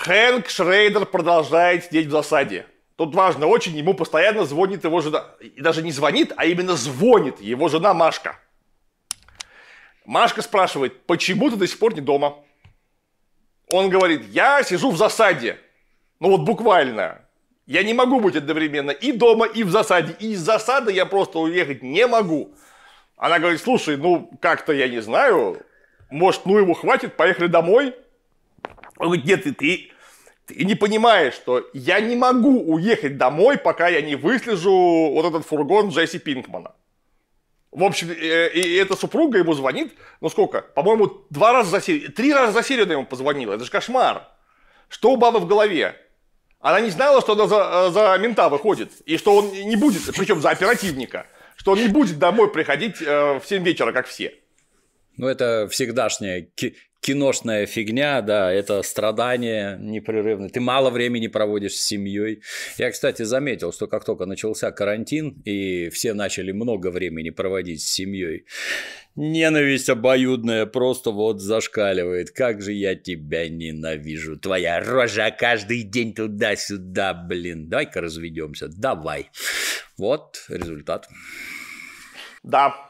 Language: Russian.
Хэнк Шрейдер продолжает сидеть в засаде. Тут важно очень, ему постоянно звонит его жена. И даже не звонит, а именно звонит его жена Машка. Машка спрашивает, почему ты до сих пор не дома? Он говорит, я сижу в засаде. Ну вот буквально. Я не могу быть одновременно и дома, и в засаде. И из засады я просто уехать не могу. Она говорит, слушай, ну как-то я не знаю. Может, ну его хватит, поехали домой. Он говорит, нет, ты, ты, ты не понимаешь, что я не могу уехать домой, пока я не выслежу вот этот фургон Джесси Пинкмана. В общем, э, и эта супруга ему звонит, ну сколько, по-моему, два раза за серию, три раза за серию она ему позвонила, это же кошмар. Что у бабы в голове? Она не знала, что она за, за мента выходит, и что он не будет, причем за оперативника, что он не будет домой приходить э, в 7 вечера, как все. Ну, это всегдашняя киношная фигня, да, это страдание непрерывное. Ты мало времени проводишь с семьей. Я, кстати, заметил, что как только начался карантин, и все начали много времени проводить с семьей, ненависть обоюдная просто вот зашкаливает. Как же я тебя ненавижу. Твоя рожа каждый день туда-сюда, блин. Давай-ка разведемся. Давай. Вот результат. Да,